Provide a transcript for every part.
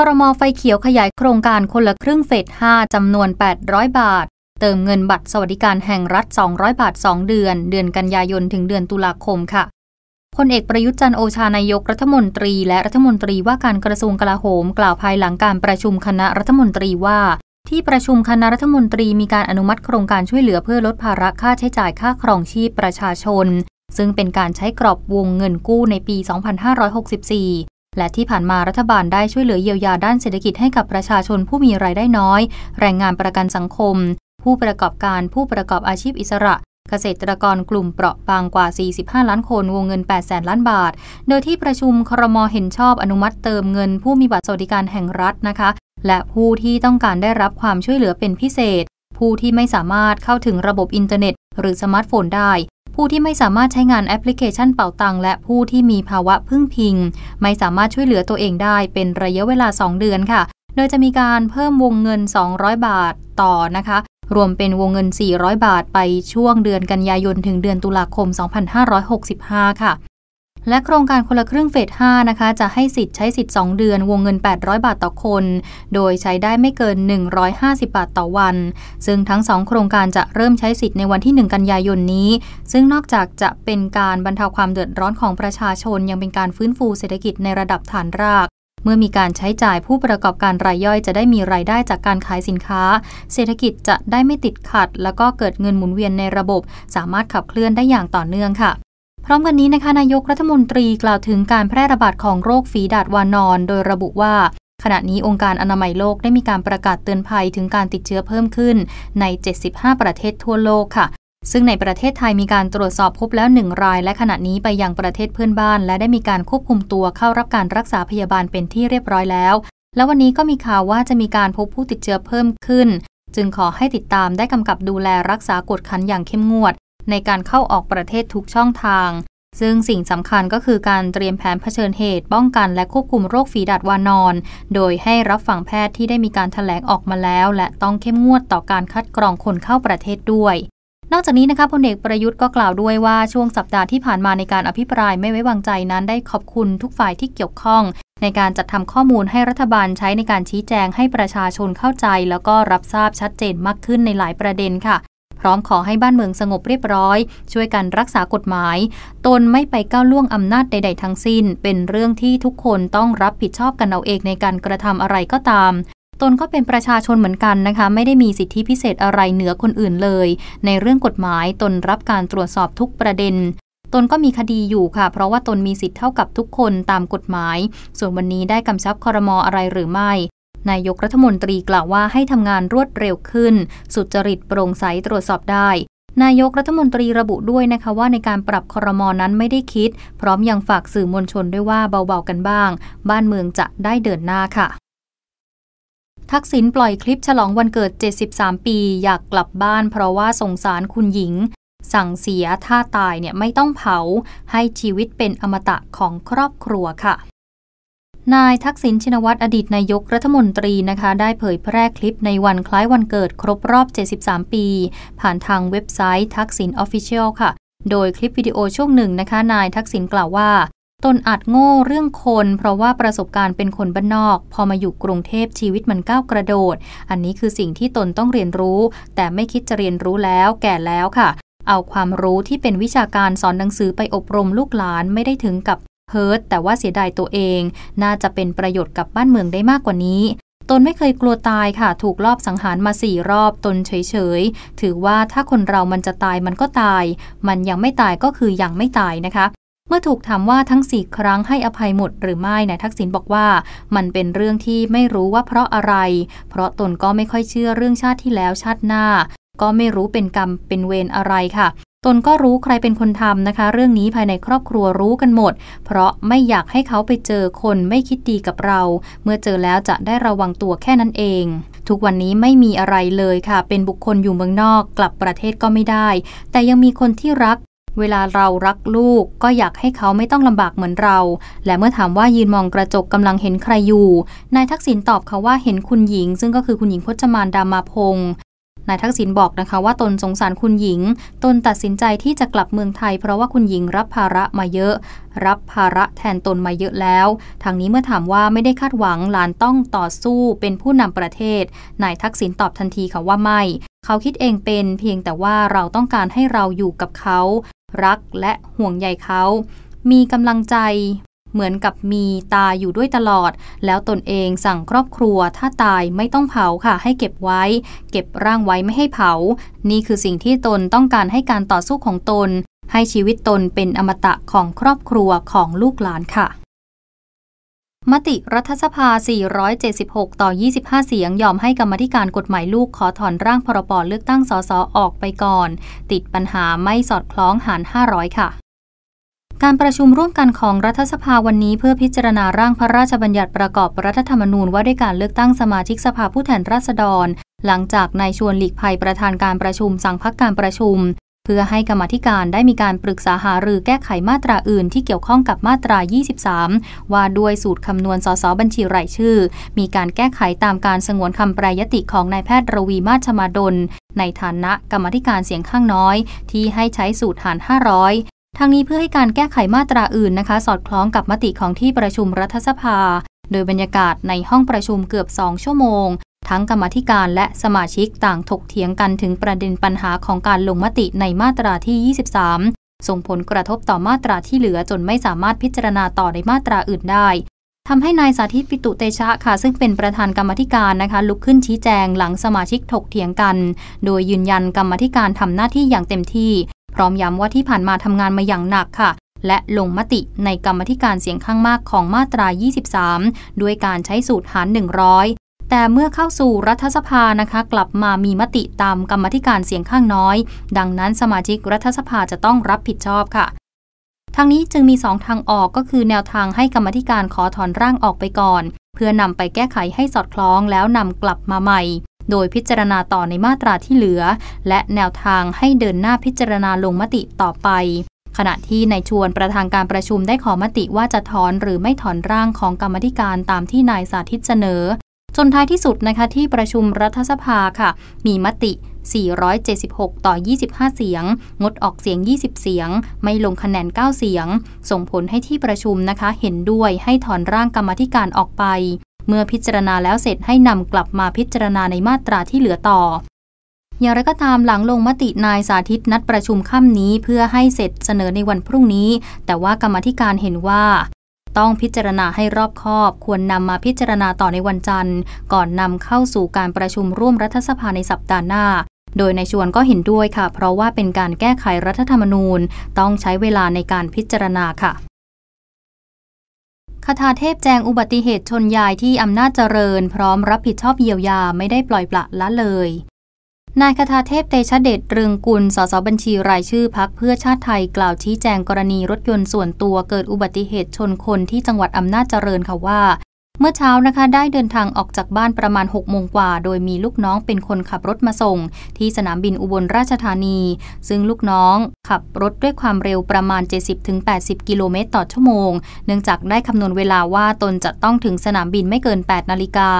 ครมไฟเขียวขยายโครงการคนละครึ่งเฟส5จำนวน 800 บาท เติมเงินบัตรสวัสดิการแห่งรัฐ 200 บาท 2 เดือน เดือนกันยายนถึงเดือนตุลาคมค่ะพลเอกประยุทธ์จันโอชา นายกรัฐมนตรี และรัฐมนตรีว่าการกระทรวงกลาโหมกล่าวภายหลังการประชุมคณะรัฐมนตรีว่า ที่ประชุมคณะรัฐมนตรีมีการอนุมัติโครงการช่วยเหลือเพื่อลดภาระค่าใช้จ่ายค่าครองชีพประชาชน ซึ่งเป็นการใช้กรอบวงเงินกู้ในปี 2564และที่ผ่านมารัฐบาลได้ช่วยเหลือเยียวยาด้านเศรษฐกิจให้กับประชาชนผู้มีรายได้น้อย แรงงานประกันสังคม ผู้ประกอบการผู้ประกอบอาชีพอิสระ เกษตรกรกลุ่มเปราะบางกว่า 45 ล้านคน วงเงิน 8 แสนล้านบาทโดยที่ประชุมครมเห็นชอบอนุมัติเติมเงิน ผู้มีบัตรสวัสดิการแห่งรัฐนะคะและผู้ที่ต้องการได้รับความช่วยเหลือเป็นพิเศษ ผู้ที่ไม่สามารถเข้าถึงระบบอินเทอร์เน็ต หรือสมาร์ทโฟนได้ผู้ที่ไม่สามารถใช้งานแอปพลิเคชันเป่าตัง และผู้ที่มีภาวะพึ่งพิง ไม่สามารถช่วยเหลือตัวเองได้เป็นระยะเวลา 2 เดือนค่ะ โดยจะมีการเพิ่มวงเงิน 200 บาทต่อนะคะ รวมเป็นวงเงิน 400 บาทไปช่วงเดือนกันยายนถึงเดือนตุลาคม 2565 ค่ะและโครงการคนละครึ่งเฟส5นะคะ จะให้สิทธิ์ใช้สิทธิ์2 เดือน วงเงิน 800 บาทต่อคน โดยใช้ได้ไม่เกิน 150 บาทต่อวัน ซึ่งทั้ง 2 โครงการจะเริ่มใช้สิทธิ์ในวันที่ 1 กันยายนนี้ ซึ่งนอกจากจะเป็นการบรรเทาความเดือดร้อนของประชาชนยังเป็นการฟื้นฟูเศรษฐกิจในระดับฐานราก เมื่อมีการใช้จ่ายผู้ประกอบการรายย่อย จะได้มีรายได้จากการขายสินค้า เศรษฐกิจจะได้ไม่ติดขัด แล้วก็เกิดเงินหมุนเวียนในระบบ สามารถขับเคลื่อนได้อย่างต่อเนื่องค่ะพร้อมกันนี้นะคะนายกรัฐมนตรีกล่าวถึงการแพร่ระบาดของโรคฝีดาดวานอน โดยระบุว่า ขณะนี้องค์การอนามัยโลกได้มีการประกาศเตือนภัยถึงการติดเชื้อเพิ่มขึ้นใน 75 ประเทศทั่วโลกค่ะ ซึ่งในประเทศไทยมีการตรวจสอบพบแล้ว1ราย และขณะนี้ไปยังประเทศเพื่อนบ้าน และได้มีการควบคุมตัวเข้ารับการรักษาพยาบาลเป็นที่เรียบร้อยแล้ว และวันนี้ก็มีข่าวว่าจะมีการพบผู้ติดเชื้อเพิ่มขึ้น จึงขอให้ติดตามได้กำกับดูแลรักษากฎขันอย่างเข้มงวดในการเข้าออกประเทศทุกช่องทาง ซึ่งสิ่งสำคัญก็คือการเตรียมแผนเผชิญเหตุป้องกันและควบคุมโรคฝีดาดวานอน โดยให้รับฟังแพทย์ที่ได้มีการถแถลงออกมาแล้ว และต้องเข้มงวดต่อการคัดกรองคนเข้าประเทศด้วย นอกจากนี้นะคะพลเอกประยุทธ์ก็กล่าวด้วยว่าช่วงสัปดาห์ที่ผ่านมาในการอภิปรายไม่ไว้วางใจนั้น ได้ขอบคุณทุกฝ่ายที่เกี่ยวข้อง ในการจัดทำข้อมูลให้รัฐบาลใช้ในการชี้แจงให้ประชาชนเข้าใจ แล้วก็รับทราบชัดเจนมากขึ้นในหลายประเด็นค่ะพร้อมขอให้บ้านเมืองสงบเรียบร้อย ช่วยกันรักษากฎหมาย ตนไม่ไปก้าวล่วงอำนาจใด ๆ ทั้งสิ้น เป็นเรื่องที่ทุกคนต้องรับผิดชอบกันเอาเองในการกระทำอะไรก็ตาม ตนก็เป็นประชาชนเหมือนกันนะคะไม่ได้มีสิทธิพิเศษอะไรเหนือคนอื่นเลย ในเรื่องกฎหมายตนรับการตรวจสอบทุกประเด็น ตนก็มีคดีอยู่ค่ะ เพราะว่าตนมีสิทธิ์เท่ากับทุกคนตามกฎหมาย ส่วนวันนี้ได้กำชับคอรมออะไรหรือไม่นายกรัฐมนตรีกล่าวว่าให้ทำงานรวดเร็วขึ้น สุจริตโปร่งใสตรวจสอบได้ นายกรัฐมนตรีระบุด้วยนะคะว่าในการปรับคอรมอนั้นไม่ได้คิด พร้อมยังฝากสื่อมวลชนด้วยว่าเบาๆกันบ้าง บ้านเมืองจะได้เดินหน้าค่ะ ทักษิณปล่อยคลิปฉลองวันเกิด 73 ปี อยากกลับบ้านเพราะว่าสงสารคุณหญิง สั่งเสียถ้าตายเนี่ยไม่ต้องเผา ให้ชีวิตเป็นอมตะของครอบครัวค่ะนายทักษิณชินวัตรอดีตนายกรัฐมนตรีนะคะ ได้เผยแพร่คลิปในวันคล้ายวันเกิดครบรอบ 73 ปี ผ่านทางเว็บไซต์ทักษิณออฟฟิเชียลค่ะ โดยคลิปวิดีโอช่วงหนึ่งนะคะ นายทักษิณกล่าวว่า ตนอาจโง่เรื่องคนเพราะว่าประสบการณ์เป็นคนบ้านนอก พอมาอยู่กรุงเทพชีวิตมันก้าวกระโดด อันนี้คือสิ่งที่ตนต้องเรียนรู้ แต่ไม่คิดจะเรียนรู้แล้วแก่แล้วค่ะ เอาความรู้ที่เป็นวิชาการสอนหนังสือไปอบรมลูกหลานไม่ได้ถึงกับเฮิร์ตแต่ว่าเสียดายตัวเอง น่าจะเป็นประโยชน์กับบ้านเมืองได้มากกว่านี้ ตนไม่เคยกลัวตายค่ะ ถูกลอบสังหารมาสี่รอบ ตนเฉยๆถือว่าถ้าคนเรามันจะตายมันก็ตาย มันยังไม่ตายก็คือยังไม่ตายนะคะ เมื่อถูกถามว่าทั้งสี่ครั้งให้อภัยหมดหรือไม่นายทักษิณบอกว่า มันเป็นเรื่องที่ไม่รู้ว่าเพราะอะไร เพราะตนก็ไม่ค่อยเชื่อเรื่องชาติที่แล้วชาติหน้า ก็ไม่รู้เป็นกรรมเป็นเวรอะไรค่ะตนก็รู้ใครเป็นคนทำนะคะ เรื่องนี้ภายในครอบครัวรู้กันหมด เพราะไม่อยากให้เขาไปเจอคนไม่คิดดีกับเรา เมื่อเจอแล้วจะได้ระวังตัวแค่นั้นเอง ทุกวันนี้ไม่มีอะไรเลยค่ะ เป็นบุคคลอยู่เมืองนอก กลับประเทศก็ไม่ได้ แต่ยังมีคนที่รัก เวลาเรารักลูกก็อยากให้เขาไม่ต้องลำบากเหมือนเรา และเมื่อถามว่ายืนมองกระจกกำลังเห็นใครอยู่นายทักษิณตอบเขาว่า เห็นคุณหญิง ซึ่งก็คือคุณหญิงพจมานดามาพง์นายทักษิณบอกนะคะว่าตนสงสารคุณหญิง ตนตัดสินใจที่จะกลับเมืองไทย เพราะว่าคุณหญิงรับภาระมาเยอะ รับภาระแทนตนมาเยอะแล้ว ทางนี้เมื่อถามว่าไม่ได้คาดหวัง หลานต้องต่อสู้ เป็นผู้นำประเทศ นายทักษิณตอบทันทีค่ะว่าไม่ เขาคิดเองเป็น เพียงแต่ว่าเราต้องการให้เราอยู่กับเขา รักและห่วงใยเขา มีกำลังใจเหมือนกับมีตาอยู่ด้วยตลอด แล้วตนเองสั่งครอบครัวถ้าตายไม่ต้องเผาค่ะ ให้เก็บไว้ เก็บร่างไว้ไม่ให้เผา นี่คือสิ่งที่ตนต้องการให้การต่อสู้ของตน ให้ชีวิตตนเป็นอมตะของครอบครัวของลูกหลานค่ะ มติรัฐสภา 476 ต่อ 25 เสียง ยอมให้กรรมธิการกฎหมายลูกขอถอนร่างพรบเลือกตั้งสสออกไปก่อน ติดปัญหาไม่สอดคล้องหาร 500 ค่ะการประชุมร่วมกันของรัฐสภาวันนี้เพื่อพิจารณาร่างพระราชบัญญัติประกอบรัฐธรรมนูญว่าด้วยการเลือกตั้งสมาชิกสภาผู้แทนราษฎร หลังจากนายชวนหลีกภัยประธานการประชุมสั่งพักการประชุม เพื่อให้กรรมธิการได้มีการปรึกษาหารือแก้ไขมาตราอื่นที่เกี่ยวข้องกับมาตรา 23 ว่าด้วยสูตรคำนวณ สสบัญชีรายชื่อ มีการแก้ไขตามการสงวนคำแปรยติของนายแพทย์รวีมาชมาดล ในฐานะกรรมธิการเสียงข้างน้อย ที่ให้ใช้สูตรหาร500ทางนี้เพื่อให้การแก้ไขมาตราอื่นนะคะ สอดคล้องกับมติของที่ประชุมรัฐสภา โดยบรรยากาศในห้องประชุมเกือบ 2 ชั่วโมง ทั้งกรรมธิการและสมาชิกต่างถกเถียงกันถึงประเด็นปัญหาของการลงมติในมาตราที่ 23 ส่งผลกระทบต่อมาตราที่เหลือจนไม่สามารถพิจารณาต่อในมาตราอื่นได้ทำให้นายสาธิตปิตุเตชะค่ะซึ่งเป็นประธานกรรมธิการนะคะลุกขึ้นชี้แจงหลังสมาชิกถกเถียงกัน โดยยืนยันกรรมธิการทำหน้าที่อย่างเต็มที่พร้อมย้ำว่าที่ผ่านมาทำงานมาอย่างหนักค่ะ และลงมติในกรรมธิการเสียงข้างมากของมาตรา 23 ด้วยการใช้สูตรหาร 100 แต่เมื่อเข้าสู่รัฐสภานะคะกลับมามีมติตามกรรมธิการเสียงข้างน้อย ดังนั้นสมาชิกรัฐสภาจะต้องรับผิดชอบค่ะทางนี้จึงมี 2 ทางออกก็คือแนวทางให้กรรมธิการขอถอนร่างออกไปก่อน เพื่อนำไปแก้ไขให้สอดคล้องแล้วนำกลับมาใหม่โดยพิจารณาต่อในมาตราที่เหลือ และแนวทางให้เดินหน้าพิจารณาลงมติต่อไป ขณะที่นายชวนประธานการประชุมได้ขอมติว่าจะถอนหรือไม่ถอนร่างของกรรมธิการตามที่นายสาธิตเสนอ จนท้ายที่สุดนะคะที่ประชุมรัฐสภาค่ะ มีมติ 476 ต่อ 25 เสียง งดออกเสียง 20 เสียง ไม่ลงคะแนน 9 เสียง ส่งผลให้ที่ประชุมนะคะเห็นด้วยให้ถอนร่างกรรมธิการออกไปเมื่อพิจารณาแล้วเสร็จให้นำกลับมาพิจารณาในมาตราที่เหลือต่อ อย่างไรก็ตามหลังลงมตินายสาธิตนัดประชุมค่ำนี้เพื่อให้เสร็จเสนอในวันพรุ่งนี้ แต่ว่ากรรมธิการเห็นว่า ต้องพิจารณาให้รอบคอบ ควรนำมาพิจารณาต่อในวันจันทร์ ก่อนนำเข้าสู่การประชุมร่วมรัฐสภาในสัปดาห์หน้า โดยในชวนก็เห็นด้วยค่ะ เพราะว่าเป็นการแก้ไขรัฐธรรมนูญ ต้องใช้เวลาในการพิจารณาค่ะคาถาเทพแจงอุบัติเหตุชนยายที่อำนาจเจริญ พร้อมรับผิดชอบเยียวยาไม่ได้ปล่อยปละละเลย นายคาถาเทพเตชะเดชเรืองกุลสสบัญชีรายชื่อพักเพื่อชาติไทยกล่าวชี้แจงกรณีรถยนต์ส่วนตัวเกิดอุบัติเหตุชนคนที่จังหวัดอำนาจเจริญค่ะว่าเมื่อเช้านะคะได้เดินทางออกจากบ้านประมาณ6โมงกว่า โดยมีลูกน้องเป็นคนขับรถมาส่ง ที่สนามบินอุบลราชธานี ซึ่งลูกน้องขับรถด้วยความเร็วประมาณ 70-80 กิโลเมตรต่อชั่วโมงเนื่องจากได้คำนวณเวลาว่าตนจะต้องถึงสนามบินไม่เกิน 8นาฬิกา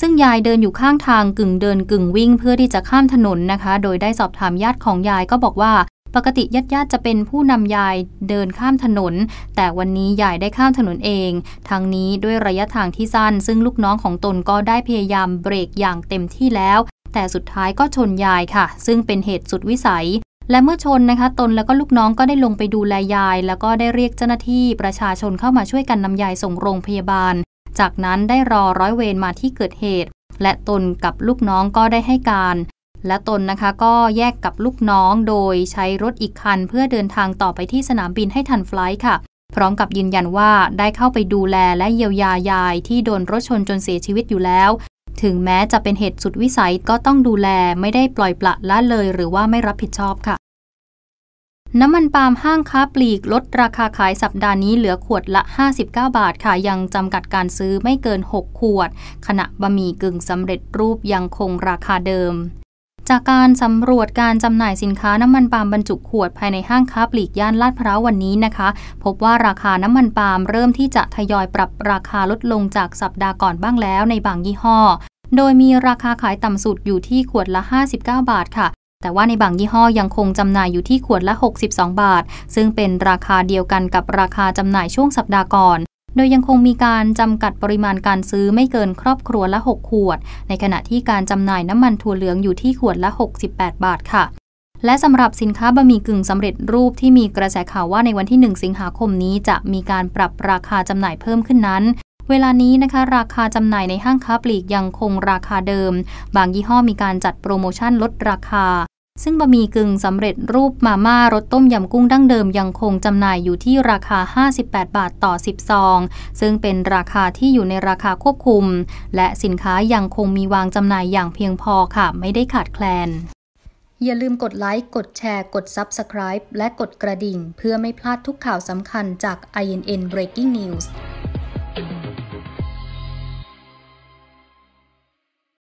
ซึ่งยายเดินอยู่ข้างทางกึ่งเดินกึ่งวิ่งเพื่อที่จะข้ามถนนนะคะ โดยได้สอบถามญาติของยายก็บอกว่าปกติญาติญาติจะเป็นผู้นำยายเดินข้ามถนน แต่วันนี้ยายได้ข้ามถนนเองทางนี้ด้วยระยะทางที่สั้นซึ่งลูกน้องของตนก็ได้พยายามเบรกอย่างเต็มที่แล้ว แต่สุดท้ายก็ชนยายค่ะ ซึ่งเป็นเหตุสุดวิสัย และเมื่อชนนะคะตนแล้วก็ลูกน้องก็ได้ลงไปดูแลยาย แล้วก็ได้เรียกเจ้าหน้าที่ประชาชนเข้ามาช่วยกันนำยายส่งโรงพยาบาล จากนั้นได้รอร้อยเวรมาที่เกิดเหตุ และตนกับลูกน้องก็ได้ให้การและตนนะคะก็แยกกับลูกน้องโดยใช้รถอีกคัน เพื่อเดินทางต่อไปที่สนามบินให้ทันไฟล์ค่ะ พร้อมกับยืนยันว่าได้เข้าไปดูแลและเยียวยายายที่โดนรถชนจนเสียชีวิตอยู่แล้ว ถึงแม้จะเป็นเหตุสุดวิสัยก็ต้องดูแลไม่ได้ปล่อยปละละเลยหรือว่าไม่รับผิดชอบค่ะ น้ำมันปาล์มห้างค้าปลีกลดราคาขายสัปดาห์นี้เหลือขวดละ 59 บาทค่ะยังจำกัดการซื้อไม่เกิน 6 ขวด ขณะบะหมี่กึ่งสำเร็จรูปยังคงราคาเดิมจากการสำรวจการจำหน่ายสินค้าน้ำมันปาล์มบรรจุขวดภายในห้างค้าปลีกย่านลาดพร้าววันนี้นะคะ พบว่าราคาน้ำมันปาล์มเริ่มที่จะทยอยปรับราคาลดลงจากสัปดาห์ก่อนบ้างแล้วในบางยี่ห้อ โดยมีราคาขายต่ำสุดอยู่ที่ขวดละ 59 บาทค่ะ แต่ว่าในบางยี่ห้อยังคงจำหน่ายอยู่ที่ขวดละ 62 บาท ซึ่งเป็นราคาเดียวกันกับราคาจำหน่ายช่วงสัปดาห์ก่อนโดยยังคงมีการจำกัดปริมาณการซื้อไม่เกินครอบครัวละ 6 ขวด ในขณะที่การจำหน่ายน้ำมันถั่วเหลืองอยู่ที่ขวดละ 68 บาทค่ะ และสำหรับสินค้าบะหมี่กึ่งสำเร็จรูปที่มีกระแสข่าวว่าในวันที่ 1 สิงหาคมนี้จะมีการปรับราคาจำหน่ายเพิ่มขึ้นนั้น เวลานี้นะคะ ราคาจำหน่ายในห้างค้าปลีกยังคงราคาเดิม บางยี่ห้อมีการจัดโปรโมชั่นลดราคาซึ่งบะหมี่กึ่งสำเร็จรูปมาม่ารสต้มยำกุ้งดั้งเดิมยังคงจำหน่ายอยู่ที่ราคา 58 บาทต่อ 10 ซอง ซึ่งเป็นราคาที่อยู่ในราคาควบคุม และสินค้ายังคงมีวางจำหน่ายอย่างเพียงพอค่ะ ไม่ได้ขาดแคลน อย่าลืมกดไลค์ กดแชร์ กด Subscribe และกดกระดิ่ง เพื่อไม่พลาดทุกข่าวสำคัญจาก INN Breaking News